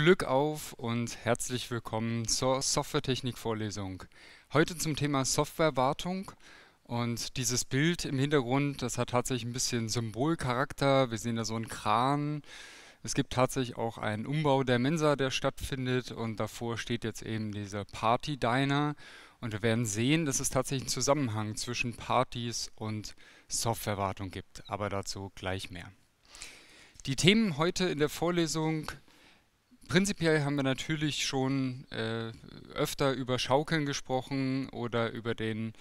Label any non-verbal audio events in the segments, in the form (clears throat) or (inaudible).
Glück auf und herzlich willkommen zur Softwaretechnik-Vorlesung. Heute zum Thema Softwarewartung und dieses Bild im Hintergrund, das hat tatsächlich ein bisschen Symbolcharakter. Wir sehen da so einen Kran. Es gibt tatsächlich auch einen Umbau der Mensa, der stattfindet und davor steht jetzt eben dieser Party-Diner und wir werden sehen, dass es tatsächlich einen Zusammenhang zwischen Partys und Softwarewartung gibt, aber dazu gleich mehr. Die Themen heute in der Vorlesung prinzipiell haben wir natürlich schon äh, öfter über Schaukeln gesprochen oder über den,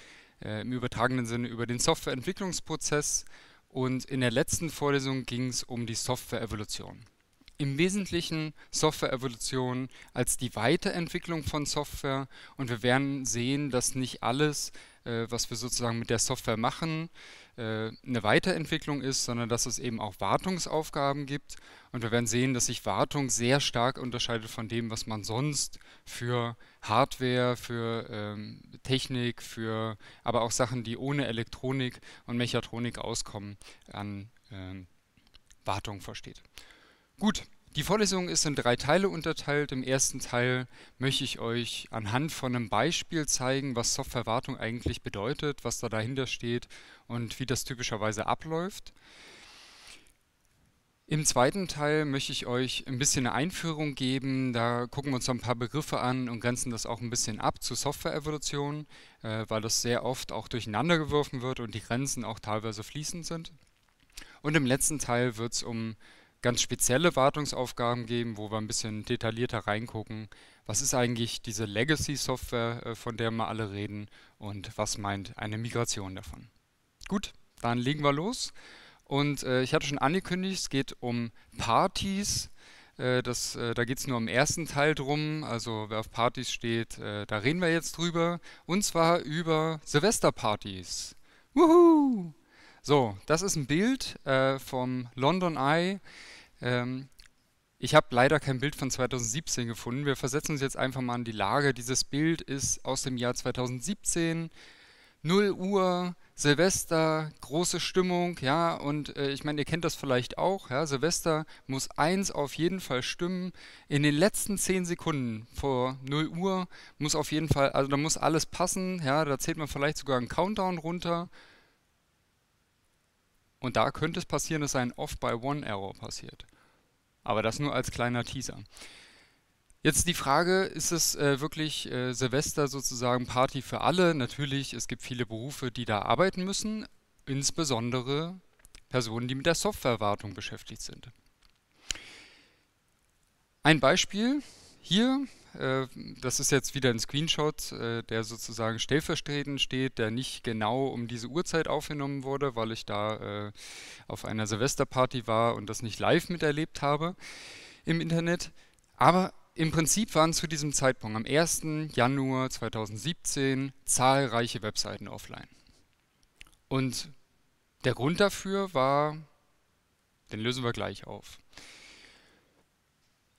äh, im übertragenen Sinne, über den Softwareentwicklungsprozess. Und in der letzten Vorlesung ging es um die Softwareevolution. Im Wesentlichen Softwareevolution als die Weiterentwicklung von Software. Und wir werden sehen, dass nicht alles, äh, was wir sozusagen mit der Software machen, äh, eine Weiterentwicklung ist, sondern dass es eben auch Wartungsaufgaben gibt. Und wir werden sehen, dass sich Wartung sehr stark unterscheidet von dem, was man sonst für Hardware, für ähm, Technik, für aber auch Sachen, die ohne Elektronik und Mechatronik auskommen, an ähm, Wartung versteht. Gut, die Vorlesung ist in drei Teile unterteilt. Im ersten Teil möchte ich euch anhand von einem Beispiel zeigen, was Softwarewartung eigentlich bedeutet, was da dahinter steht und wie das typischerweise abläuft. Im zweiten Teil möchte ich euch ein bisschen eine Einführung geben. Da gucken wir uns ein paar Begriffe an und grenzen das auch ein bisschen ab zu Software-Evolution, äh, weil das sehr oft auch durcheinander geworfen wird und die Grenzen auch teilweise fließend sind. Und im letzten Teil wird es um ganz spezielle Wartungsaufgaben geben, wo wir ein bisschen detaillierter reingucken, was ist eigentlich diese Legacy-Software, äh, von der wir alle reden und was meint eine Migration davon. Gut, dann legen wir los. Und äh, ich hatte schon angekündigt, es geht um Partys. Äh, das, äh, da geht es nur im ersten Teil drum. Also wer auf Partys steht, äh, da reden wir jetzt drüber. Und zwar über Silvesterpartys. Wuhu! So, das ist ein Bild äh, vom London Eye. Ähm, ich habe leider kein Bild von 2017 gefunden. Wir versetzen uns jetzt einfach mal in die Lage. Dieses Bild ist aus dem Jahr 2017. 0 Uhr, Silvester, große Stimmung, ja, und äh, ich meine, ihr kennt das vielleicht auch, ja, Silvester muss eins auf jeden Fall stimmen. In den letzten zehn Sekunden vor 0 Uhr muss auf jeden Fall, also da muss alles passen, ja, da zählt man vielleicht sogar einen Countdown runter und da könnte es passieren, dass ein Off-by-One-Error passiert. Aber das nur als kleiner Teaser. Jetzt die Frage, ist es äh, wirklich äh, Silvester sozusagen Party für alle? Natürlich, es gibt viele Berufe, die da arbeiten müssen, insbesondere Personen, die mit der Softwarewartung beschäftigt sind. Ein Beispiel hier äh, das ist jetzt wieder ein Screenshot, äh, der sozusagen stellvertretend steht, der nicht genau um diese Uhrzeit aufgenommen wurde, weil ich da äh, auf einer Silvesterparty war und das nicht live miterlebt habe im Internet. Aber im Prinzip waren zu diesem Zeitpunkt, am 1. Januar 2017, zahlreiche Webseiten offline. Und der Grund dafür war, den lösen wir gleich auf.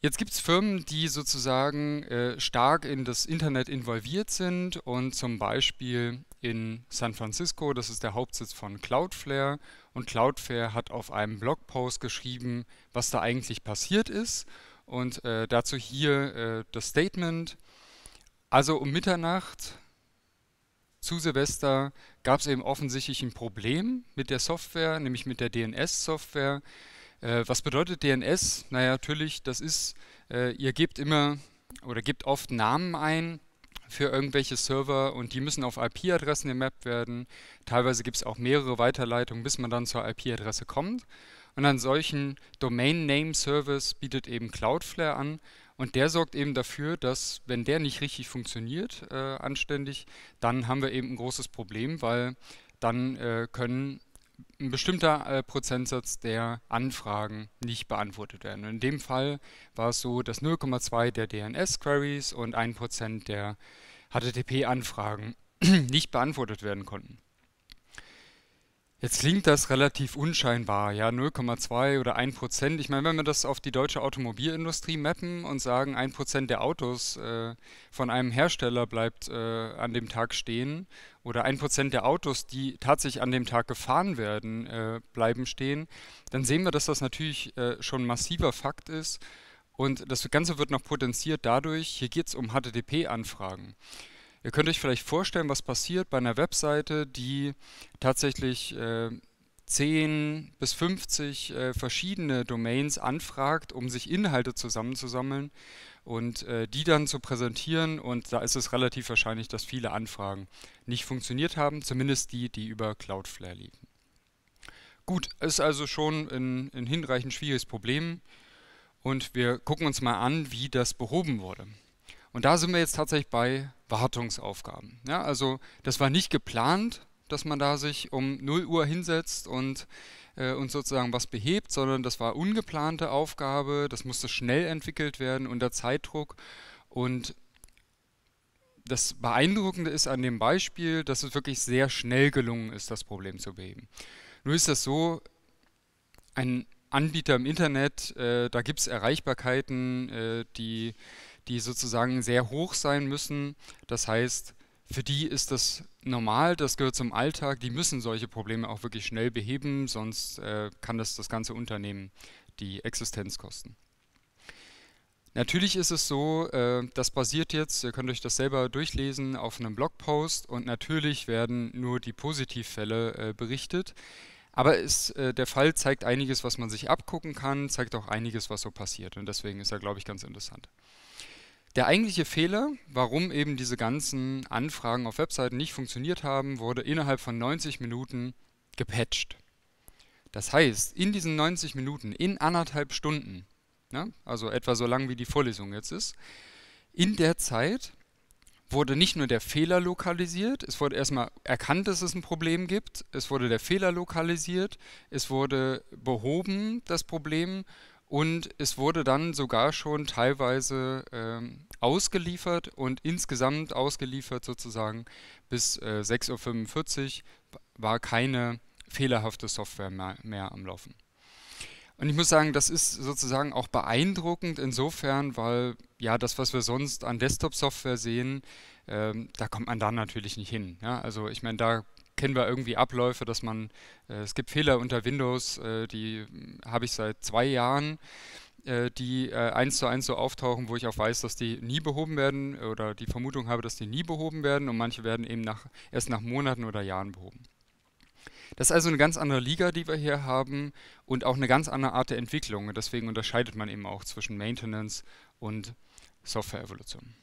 Jetzt gibt es Firmen, die sozusagen äh, stark in das Internet involviert sind und zum Beispiel in San Francisco, das ist der Hauptsitz von Cloudflare und Cloudflare hat auf einem Blogpost geschrieben, was da eigentlich passiert ist und äh, dazu hier äh, das Statement. Also um Mitternacht zu Silvester gab es eben offensichtlich ein Problem mit der Software, nämlich mit der DNS-Software. Äh, was bedeutet DNS? Naja, natürlich, das ist, äh, ihr gebt immer oder gebt oft Namen ein für irgendwelche Server und die müssen auf IP-Adressen gemappt werden. Teilweise gibt es auch mehrere Weiterleitungen, bis man dann zur IP-Adresse kommt. Und einen solchen Domain Name Service bietet eben Cloudflare an und der sorgt eben dafür, dass wenn der nicht richtig funktioniert, äh, anständig, dann haben wir eben ein großes Problem, weil dann äh, können ein bestimmter äh, Prozentsatz der Anfragen nicht beantwortet werden. Und in dem Fall war es so, dass 0,2 der DNS-Queries und 1% der HTTP-Anfragen (clears throat) nicht beantwortet werden konnten. Jetzt klingt das relativ unscheinbar, ja, 0,2 oder 1 Prozent. Ich meine, wenn wir das auf die deutsche Automobilindustrie mappen und sagen, 1 Prozent der Autos äh, von einem Hersteller bleibt äh, an dem Tag stehen oder 1 Prozent der Autos, die tatsächlich an dem Tag gefahren werden, äh, bleiben stehen, dann sehen wir, dass das natürlich äh, schon massiver Fakt ist. Und das Ganze wird noch potenziert dadurch, hier geht es um HTTP-Anfragen. Ihr könnt euch vielleicht vorstellen, was passiert bei einer Webseite, die tatsächlich äh, 10 bis 50 äh, verschiedene Domains anfragt, um sich Inhalte zusammenzusammeln und äh, die dann zu präsentieren. Und da ist es relativ wahrscheinlich, dass viele Anfragen nicht funktioniert haben, zumindest die, die über Cloudflare liegen. Gut, ist also schon ein, ein hinreichend schwieriges Problem und wir gucken uns mal an, wie das behoben wurde. Und da sind wir jetzt tatsächlich bei Wartungsaufgaben. Ja, also das war nicht geplant, dass man da sich um 0 Uhr hinsetzt und äh, uns sozusagen was behebt, sondern das war ungeplante Aufgabe, das musste schnell entwickelt werden unter Zeitdruck. Und das Beeindruckende ist an dem Beispiel, dass es wirklich sehr schnell gelungen ist, das Problem zu beheben. Nun ist das so, ein Anbieter im Internet, äh, da gibt es Erreichbarkeiten, äh, die die sozusagen sehr hoch sein müssen. Das heißt, für die ist das normal, das gehört zum Alltag, die müssen solche Probleme auch wirklich schnell beheben, sonst äh, kann das das ganze Unternehmen die Existenz kosten. Natürlich ist es so, äh, das basiert jetzt, ihr könnt euch das selber durchlesen, auf einem Blogpost und natürlich werden nur die Positivfälle äh, berichtet. Aber ist, äh, der Fall zeigt einiges, was man sich abgucken kann, zeigt auch einiges, was so passiert. Und deswegen ist er, glaube ich, ganz interessant. Der eigentliche Fehler, warum eben diese ganzen Anfragen auf Webseiten nicht funktioniert haben, wurde innerhalb von 90 Minuten gepatcht. Das heißt, in diesen 90 Minuten, in anderthalb Stunden, ne, also etwa so lang wie die Vorlesung jetzt ist, in der Zeit wurde nicht nur der Fehler lokalisiert, es wurde erstmal erkannt, dass es ein Problem gibt, es wurde der Fehler lokalisiert, es wurde behoben, das Problem, und es wurde dann sogar schon teilweise ähm, ausgeliefert und insgesamt ausgeliefert sozusagen bis äh, 6.45 Uhr war keine fehlerhafte Software mehr, mehr am Laufen. Und ich muss sagen, das ist sozusagen auch beeindruckend insofern, weil ja das, was wir sonst an Desktop-Software sehen, ähm, da kommt man da natürlich nicht hin. Ja? Also ich meine, da kennen wir irgendwie Abläufe, dass man, äh, es gibt Fehler unter Windows, äh, die hm, habe ich seit zwei Jahren, äh, die äh, eins zu eins so auftauchen, wo ich auch weiß, dass die nie behoben werden oder die Vermutung habe, dass die nie behoben werden und manche werden eben nach, erst nach Monaten oder Jahren behoben. Das ist also eine ganz andere Liga, die wir hier haben und auch eine ganz andere Art der Entwicklung. Deswegen unterscheidet man eben auch zwischen Maintenance und Software-Evolution.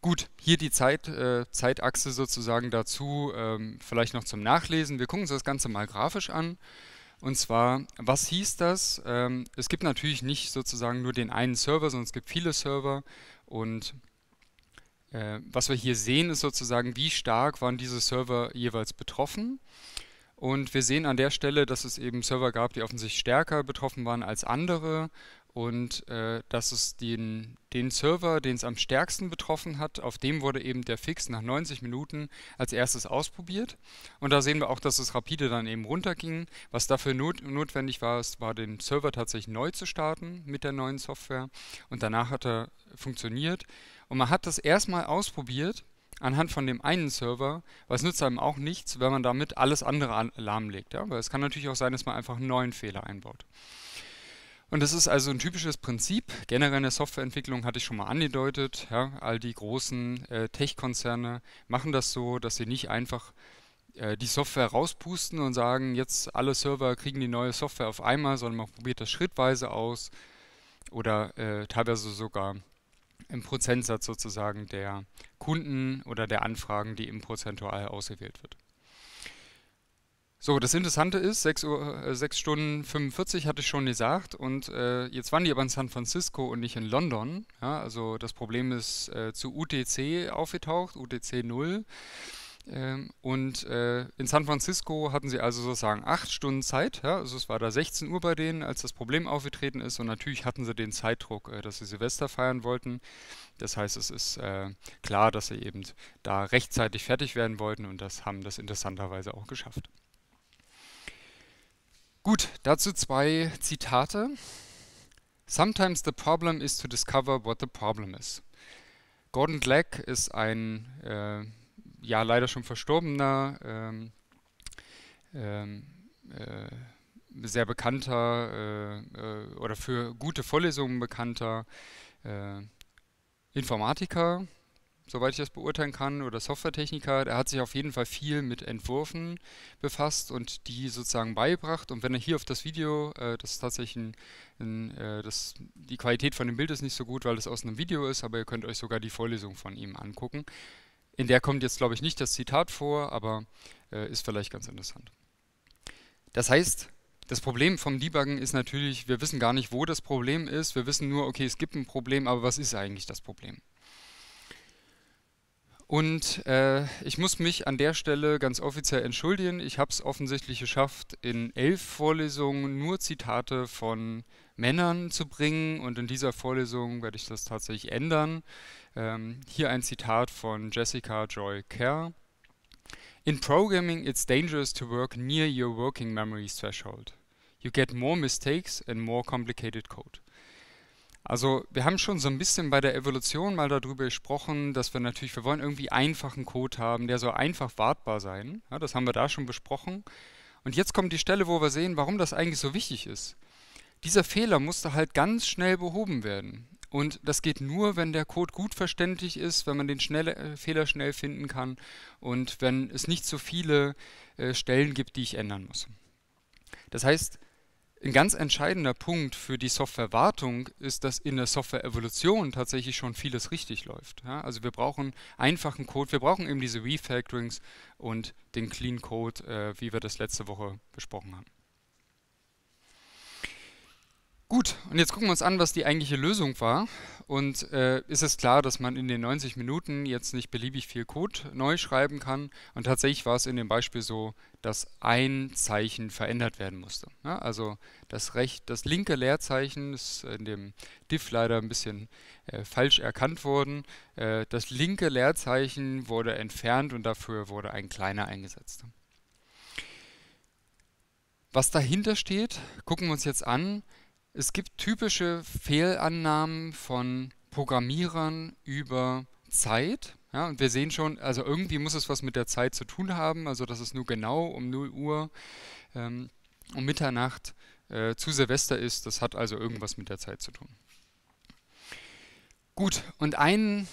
Gut, hier die Zeit, äh, Zeitachse sozusagen dazu, ähm, vielleicht noch zum Nachlesen. Wir gucken uns das Ganze mal grafisch an. Und zwar, was hieß das? Ähm, es gibt natürlich nicht sozusagen nur den einen Server, sondern es gibt viele Server. Und äh, was wir hier sehen, ist sozusagen, wie stark waren diese Server jeweils betroffen. Und wir sehen an der Stelle, dass es eben Server gab, die offensichtlich stärker betroffen waren als andere und äh, dass es den, den Server, den es am stärksten betroffen hat, auf dem wurde eben der Fix nach 90 Minuten als erstes ausprobiert. Und da sehen wir auch, dass es rapide dann eben runterging. Was dafür not notwendig war, es war den Server tatsächlich neu zu starten mit der neuen Software und danach hat er funktioniert. Und man hat das erstmal ausprobiert anhand von dem einen Server, was nützt einem auch nichts, wenn man damit alles andere alarmlegt. Ja? Weil es kann natürlich auch sein, dass man einfach einen neuen Fehler einbaut. Und das ist also ein typisches Prinzip. Generell in der Softwareentwicklung hatte ich schon mal angedeutet. Ja, all die großen äh, Tech-Konzerne machen das so, dass sie nicht einfach äh, die Software rauspusten und sagen, jetzt alle Server kriegen die neue Software auf einmal, sondern man probiert das schrittweise aus oder äh, teilweise sogar im Prozentsatz sozusagen der Kunden oder der Anfragen, die im prozentual ausgewählt wird. So, das Interessante ist, 6, Uhr, 6 äh, Stunden 45 hatte ich schon gesagt und äh, jetzt waren die aber in San Francisco und nicht in London. Ja, also das Problem ist äh, zu UTC aufgetaucht, UTC 0. Ähm, und äh, in San Francisco hatten sie also sozusagen 8 Stunden Zeit. Ja, also es war da 16 Uhr bei denen, als das Problem aufgetreten ist und natürlich hatten sie den Zeitdruck, äh, dass sie Silvester feiern wollten. Das heißt, es ist klar, dass sie eben da rechtzeitig fertig werden wollten und das haben das interessanterweise auch geschafft. Gut, dazu zwei Zitate. Sometimes the problem is to discover what the problem is. Gordon Black ist ein, äh, ja leider schon verstorbener, ähm, ähm, äh, sehr bekannter äh, äh oder für gute Vorlesungen bekannter äh, Informatiker, soweit ich das beurteilen kann, oder Softwaretechniker, der hat sich auf jeden Fall viel mit Entwürfen befasst und die sozusagen beibracht. Und wenn er hier auf das Video, äh, das ist tatsächlich ein, ein äh, das, die Qualität von dem Bild ist nicht so gut, weil es aus einem Video ist, aber ihr könnt euch sogar die Vorlesung von ihm angucken. In der kommt jetzt, glaube ich, nicht das Zitat vor, aber äh, ist vielleicht ganz interessant. Das heißt, das Problem vom Debuggen ist natürlich, wir wissen gar nicht, wo das Problem ist. Wir wissen nur, okay, es gibt ein Problem, aber was ist eigentlich das Problem? Und äh, ich muss mich an der Stelle ganz offiziell entschuldigen. Ich habe es offensichtlich geschafft, in elf Vorlesungen nur Zitate von Männern zu bringen. Und in dieser Vorlesung werde ich das tatsächlich ändern. Ähm, hier ein Zitat von Jessica Joy Kerr. In programming, it's dangerous to work near your working memory threshold. You get more mistakes and more complicated code. Also wir haben schon so ein bisschen bei der Evolution mal darüber gesprochen, dass wir natürlich, wir wollen irgendwie einfachen Code haben, der so einfach wartbar sein. Ja, das haben wir da schon besprochen. Und jetzt kommt die Stelle, wo wir sehen, warum das eigentlich so wichtig ist. Dieser Fehler musste halt ganz schnell behoben werden. Und das geht nur, wenn der Code gut verständlich ist, wenn man den schnell, äh, Fehler schnell finden kann und wenn es nicht so viele äh, Stellen gibt, die ich ändern muss. Das heißt, ein ganz entscheidender Punkt für die Softwarewartung ist, dass in der Software-Evolution tatsächlich schon vieles richtig läuft. Ja, also wir brauchen einfachen Code, wir brauchen eben diese Refactorings und den Clean Code, äh, wie wir das letzte Woche besprochen haben. Gut, und jetzt gucken wir uns an, was die eigentliche Lösung war. Und äh, ist es klar, dass man in den 90 Minuten jetzt nicht beliebig viel Code neu schreiben kann. Und tatsächlich war es in dem Beispiel so, dass ein Zeichen verändert werden musste. Ja, also das, recht, das linke Leerzeichen ist in dem diff leider ein bisschen äh, falsch erkannt worden. Äh, das linke Leerzeichen wurde entfernt und dafür wurde ein kleiner eingesetzt. Was dahinter steht, gucken wir uns jetzt an. Es gibt typische Fehlannahmen von Programmierern über Zeit. Ja, und wir sehen schon, also irgendwie muss es was mit der Zeit zu tun haben, also dass es nur genau um 0 Uhr, ähm, um Mitternacht äh, zu Silvester ist, das hat also irgendwas mit der Zeit zu tun. Gut, und ein,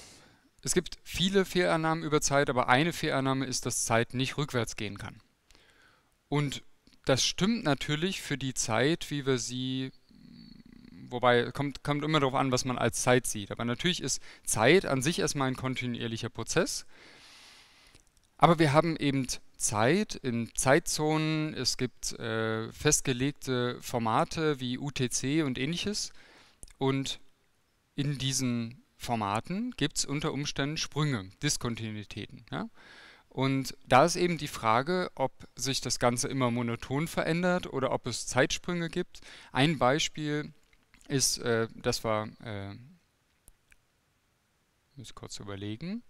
es gibt viele Fehlannahmen über Zeit, aber eine Fehlannahme ist, dass Zeit nicht rückwärts gehen kann. Und das stimmt natürlich für die Zeit, wie wir sie wobei kommt, kommt immer darauf an, was man als Zeit sieht. Aber natürlich ist Zeit an sich erstmal ein kontinuierlicher Prozess. Aber wir haben eben Zeit in Zeitzonen, es gibt äh, festgelegte Formate wie UTC und ähnliches. Und in diesen Formaten gibt es unter Umständen Sprünge, Diskontinuitäten. Ja? Und da ist eben die Frage, ob sich das Ganze immer monoton verändert oder ob es Zeitsprünge gibt. Ein Beispiel ist, äh, das war, äh, muss kurz überlegen.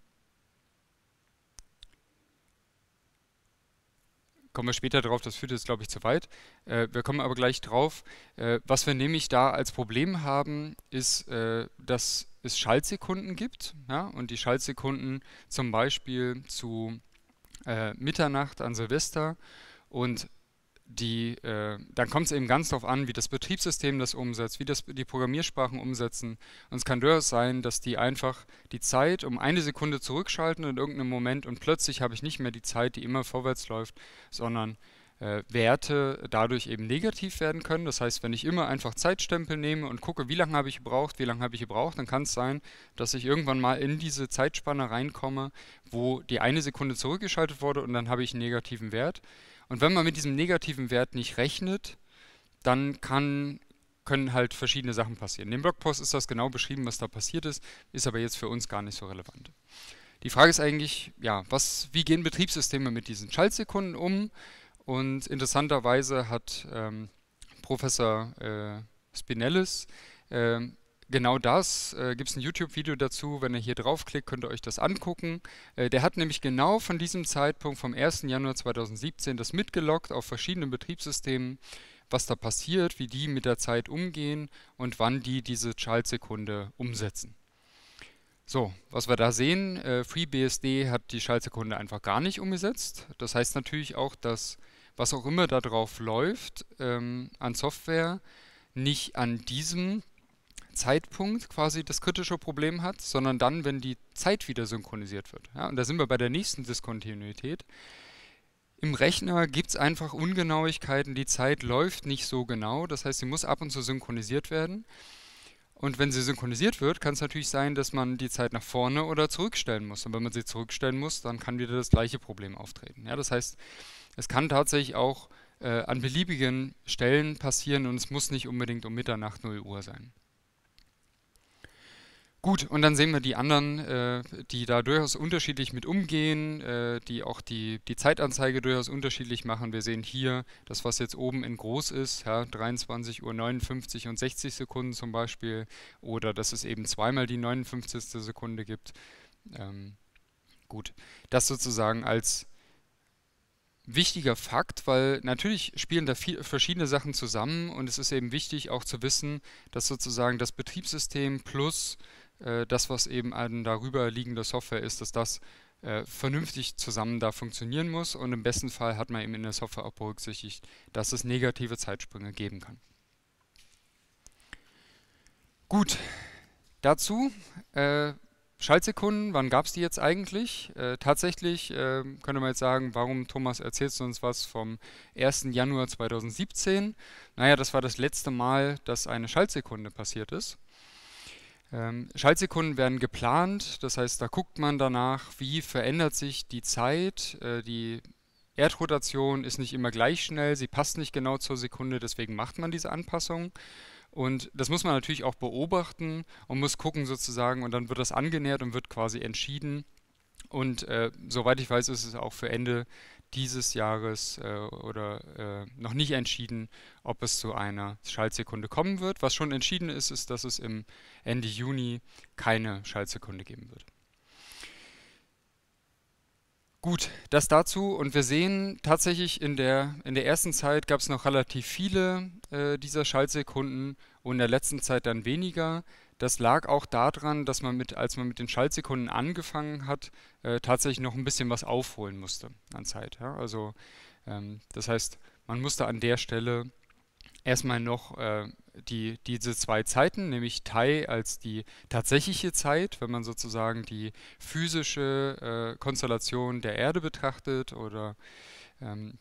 kommen wir später drauf, das führt jetzt, glaube ich, zu weit. Äh, wir kommen aber gleich drauf. Äh, was wir nämlich da als Problem haben, ist, äh, dass es Schaltsekunden gibt ja? und die Schaltsekunden zum Beispiel zu äh, Mitternacht an Silvester und die, äh, dann kommt es eben ganz darauf an, wie das Betriebssystem das umsetzt, wie das, die Programmiersprachen umsetzen. Und es kann durchaus sein, dass die einfach die Zeit um eine Sekunde zurückschalten in irgendeinem Moment und plötzlich habe ich nicht mehr die Zeit, die immer vorwärts läuft, sondern äh, Werte dadurch eben negativ werden können. Das heißt, wenn ich immer einfach Zeitstempel nehme und gucke, wie lange habe ich gebraucht, wie lange habe ich gebraucht, dann kann es sein, dass ich irgendwann mal in diese Zeitspanne reinkomme, wo die eine Sekunde zurückgeschaltet wurde und dann habe ich einen negativen Wert. Und wenn man mit diesem negativen Wert nicht rechnet, dann kann, können halt verschiedene Sachen passieren. In dem Blogpost ist das genau beschrieben, was da passiert ist, ist aber jetzt für uns gar nicht so relevant. Die Frage ist eigentlich, ja, was, wie gehen Betriebssysteme mit diesen Schaltsekunden um? Und interessanterweise hat ähm, Professor äh, Spinellis ähm, genau das. Äh, Gibt es ein YouTube-Video dazu. Wenn ihr hier draufklickt, könnt ihr euch das angucken. Äh, der hat nämlich genau von diesem Zeitpunkt, vom 1. Januar 2017, das mitgelockt auf verschiedenen Betriebssystemen, was da passiert, wie die mit der Zeit umgehen und wann die diese Schaltsekunde umsetzen. So, was wir da sehen, äh, FreeBSD hat die Schaltsekunde einfach gar nicht umgesetzt. Das heißt natürlich auch, dass was auch immer da drauf läuft ähm, an Software, nicht an diesem Zeitpunkt quasi das kritische Problem hat, sondern dann, wenn die Zeit wieder synchronisiert wird. Ja, und da sind wir bei der nächsten Diskontinuität. Im Rechner gibt es einfach Ungenauigkeiten, die Zeit läuft nicht so genau, das heißt, sie muss ab und zu synchronisiert werden. Und wenn sie synchronisiert wird, kann es natürlich sein, dass man die Zeit nach vorne oder zurückstellen muss. Und wenn man sie zurückstellen muss, dann kann wieder das gleiche Problem auftreten. Ja, das heißt, es kann tatsächlich auch äh, an beliebigen Stellen passieren und es muss nicht unbedingt um Mitternacht 0 Uhr sein. Gut, und dann sehen wir die anderen, äh, die da durchaus unterschiedlich mit umgehen, äh, die auch die, die Zeitanzeige durchaus unterschiedlich machen. Wir sehen hier das, was jetzt oben in groß ist, ja, 23 Uhr 59 und 60 Sekunden zum Beispiel, oder dass es eben zweimal die 59. Sekunde gibt. Ähm, gut, das sozusagen als wichtiger Fakt, weil natürlich spielen da viel, verschiedene Sachen zusammen und es ist eben wichtig auch zu wissen, dass sozusagen das Betriebssystem plus äh, das, was eben an darüber liegender Software ist, dass das äh, vernünftig zusammen da funktionieren muss und im besten Fall hat man eben in der Software auch berücksichtigt, dass es negative Zeitsprünge geben kann. Gut, dazu äh, Schaltsekunden, wann gab es die jetzt eigentlich? Äh, tatsächlich äh, könnte man jetzt sagen, warum Thomas erzählst du uns was vom 1. Januar 2017? Naja, das war das letzte Mal, dass eine Schaltsekunde passiert ist. Ähm, Schaltsekunden werden geplant, das heißt, da guckt man danach, wie verändert sich die Zeit. Äh, die Erdrotation ist nicht immer gleich schnell, sie passt nicht genau zur Sekunde, deswegen macht man diese Anpassung. Und das muss man natürlich auch beobachten und muss gucken sozusagen und dann wird das angenähert und wird quasi entschieden. Und äh, soweit ich weiß, ist es auch für Ende dieses Jahres äh, oder äh, noch nicht entschieden, ob es zu einer Schaltsekunde kommen wird. Was schon entschieden ist, ist, dass es im Ende Juni keine Schaltsekunde geben wird. Gut, das dazu. Und wir sehen tatsächlich in der, in der ersten Zeit gab es noch relativ viele äh, dieser Schaltsekunden und in der letzten Zeit dann weniger. Das lag auch daran, dass man mit, als man mit den Schaltsekunden angefangen hat, äh, tatsächlich noch ein bisschen was aufholen musste an Zeit. Ja? Also ähm, das heißt, man musste an der Stelle erstmal noch äh, die, diese zwei Zeiten, nämlich Tai als die tatsächliche Zeit, wenn man sozusagen die physische äh, Konstellation der Erde betrachtet oder ähm,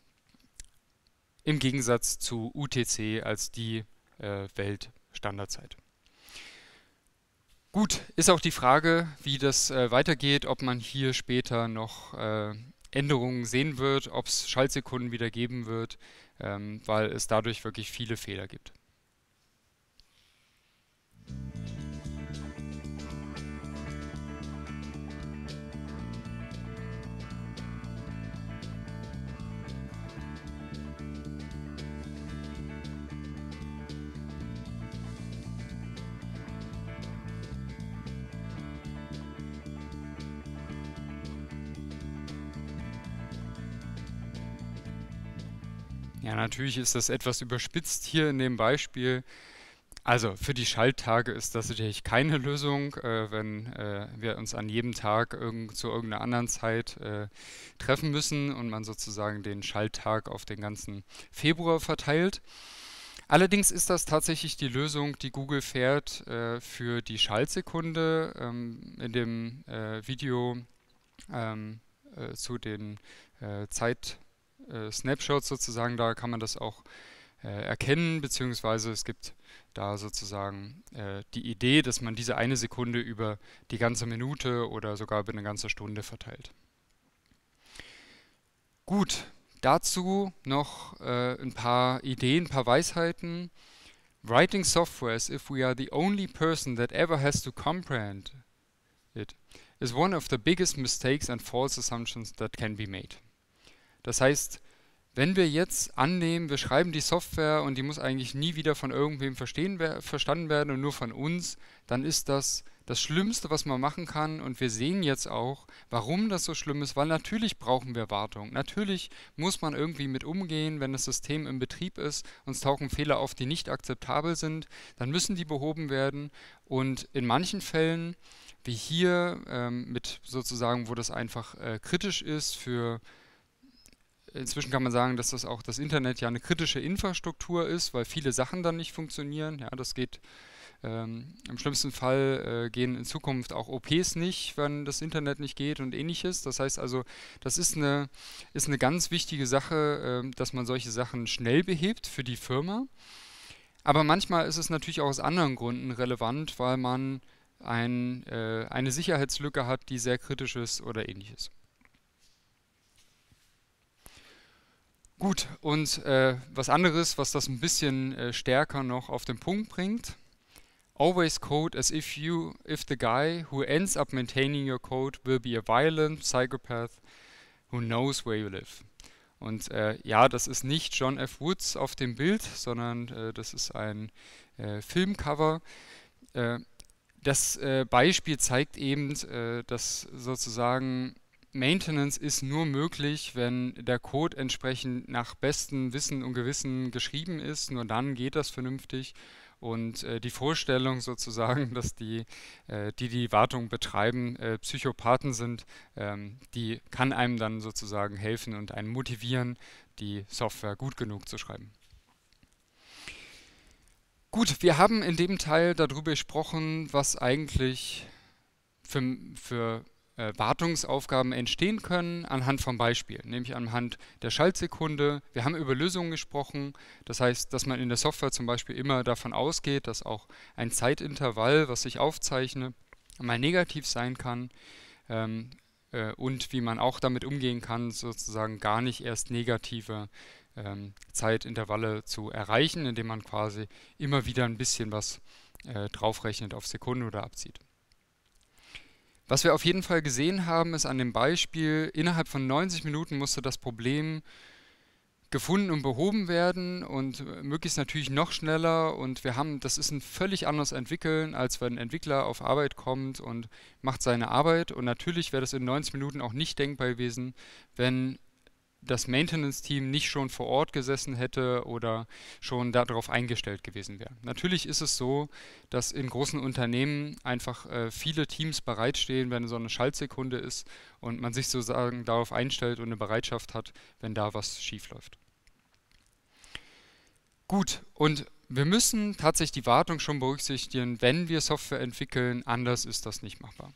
im Gegensatz zu UTC als die äh, Weltstandardzeit. Gut, ist auch die Frage, wie das äh, weitergeht, ob man hier später noch äh, Änderungen sehen wird, ob es Schaltsekunden wieder geben wird, ähm, weil es dadurch wirklich viele Fehler gibt. Ja, natürlich ist das etwas überspitzt hier in dem Beispiel. Also für die Schalttage ist das natürlich keine Lösung, äh, wenn äh, wir uns an jedem Tag irgend, zu irgendeiner anderen Zeit äh, treffen müssen und man sozusagen den Schalttag auf den ganzen Februar verteilt. Allerdings ist das tatsächlich die Lösung, die Google fährt äh, für die Schaltsekunde. Ähm, in dem äh, Video ähm, äh, zu den Zeit äh, Snapshots sozusagen, da kann man das auch äh, erkennen, beziehungsweise es gibt da sozusagen äh, die Idee, dass man diese eine Sekunde über die ganze Minute oder sogar über eine ganze Stunde verteilt. Gut, dazu noch äh, ein paar Ideen, ein paar Weisheiten. Writing software as if we are the only person that ever has to comprehend it is one of the biggest mistakes and false assumptions that can be made. Das heißt, wenn wir jetzt annehmen, wir schreiben die Software und die muss eigentlich nie wieder von irgendwem verstanden werden und nur von uns, dann ist das das Schlimmste, was man machen kann. Und wir sehen jetzt auch, warum das so schlimm ist, weil natürlich brauchen wir Wartung. Natürlich muss man irgendwie mit umgehen, wenn das System im Betrieb ist, uns tauchen Fehler auf, die nicht akzeptabel sind, dann müssen die behoben werden. Und in manchen Fällen, wie hier, ähm, mit sozusagen, wo das einfach äh, kritisch ist für Inzwischen kann man sagen, dass das auch das Internet ja eine kritische Infrastruktur ist, weil viele Sachen dann nicht funktionieren. Ja, das geht ähm, Im schlimmsten Fall äh, gehen in Zukunft auch OPs nicht, wenn das Internet nicht geht und ähnliches. Das heißt also, das ist eine, ist eine ganz wichtige Sache, äh, dass man solche Sachen schnell behebt für die Firma. Aber manchmal ist es natürlich auch aus anderen Gründen relevant, weil man ein, äh, eine Sicherheitslücke hat, die sehr kritisch ist oder ähnliches. Gut, und äh, was anderes, was das ein bisschen äh, stärker noch auf den Punkt bringt. Always code as if you, if the guy who ends up maintaining your code will be a violent psychopath who knows where you live. Und äh, ja, das ist nicht John F. Woods auf dem Bild, sondern äh, das ist ein äh, Filmcover. Äh, das äh, Beispiel zeigt eben, äh, dass sozusagen Maintenance ist nur möglich, wenn der Code entsprechend nach bestem Wissen und Gewissen geschrieben ist. Nur dann geht das vernünftig. Und äh, die Vorstellung sozusagen, (laughs) dass die, äh, die die Wartung betreiben, äh, Psychopathen sind, ähm, die kann einem dann sozusagen helfen und einen motivieren, die Software gut genug zu schreiben. Gut, wir haben in dem Teil darüber gesprochen, was eigentlich für, für äh, Wartungsaufgaben entstehen können anhand von Beispielen, nämlich anhand der Schaltsekunde. Wir haben über Lösungen gesprochen, das heißt, dass man in der Software zum Beispiel immer davon ausgeht, dass auch ein Zeitintervall, was ich aufzeichne, mal negativ sein kann. Ähm, äh, und wie man auch damit umgehen kann, sozusagen gar nicht erst negative ähm, Zeitintervalle zu erreichen, indem man quasi immer wieder ein bisschen was äh, draufrechnet auf Sekunden oder abzieht. Was wir auf jeden Fall gesehen haben, ist an dem Beispiel, innerhalb von 90 Minuten musste das Problem gefunden und behoben werden und möglichst natürlich noch schneller und wir haben, das ist ein völlig anderes Entwickeln, als wenn ein Entwickler auf Arbeit kommt und macht seine Arbeit und natürlich wäre das in 90 Minuten auch nicht denkbar gewesen, wenn das Maintenance-Team nicht schon vor Ort gesessen hätte oder schon darauf eingestellt gewesen wäre. Natürlich ist es so, dass in großen Unternehmen einfach äh, viele Teams bereitstehen, wenn so eine Schaltsekunde ist und man sich sozusagen darauf einstellt und eine Bereitschaft hat, wenn da was schiefläuft. Gut, und wir müssen tatsächlich die Wartung schon berücksichtigen, wenn wir Software entwickeln, anders ist das nicht machbar.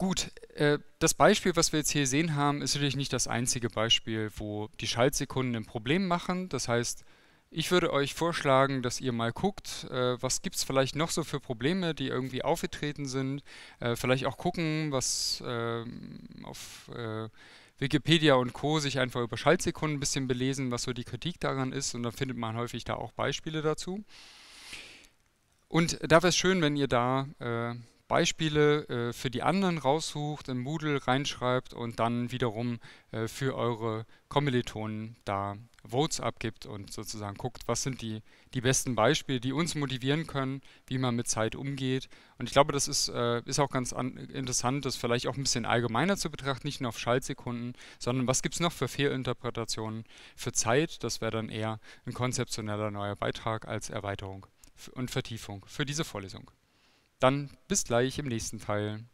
Gut, äh, das Beispiel, was wir jetzt hier sehen haben, ist natürlich nicht das einzige Beispiel, wo die Schaltsekunden ein Problem machen. Das heißt, ich würde euch vorschlagen, dass ihr mal guckt, äh, was gibt es vielleicht noch so für Probleme, die irgendwie aufgetreten sind. Äh, vielleicht auch gucken, was ähm, auf Wikipedia und Co. sich einfach über Schaltsekunden ein bisschen belesen, was so die Kritik daran ist. Und dann findet man häufig da auch Beispiele dazu. Und da wäre es schön, wenn ihr da Beispiele äh, für die anderen raussucht, in Moodle reinschreibt und dann wiederum äh, für eure Kommilitonen da Votes abgibt und sozusagen guckt, was sind die, die besten Beispiele, die uns motivieren können, wie man mit Zeit umgeht. Und ich glaube, das ist, äh, ist auch ganz interessant, das vielleicht auch ein bisschen allgemeiner zu betrachten, nicht nur auf Schaltsekunden, sondern was gibt es noch für Fehlinterpretationen für Zeit. Das wäre dann eher ein konzeptioneller neuer Beitrag als Erweiterung und Vertiefung für diese Vorlesung. Dann bis gleich im nächsten Teil.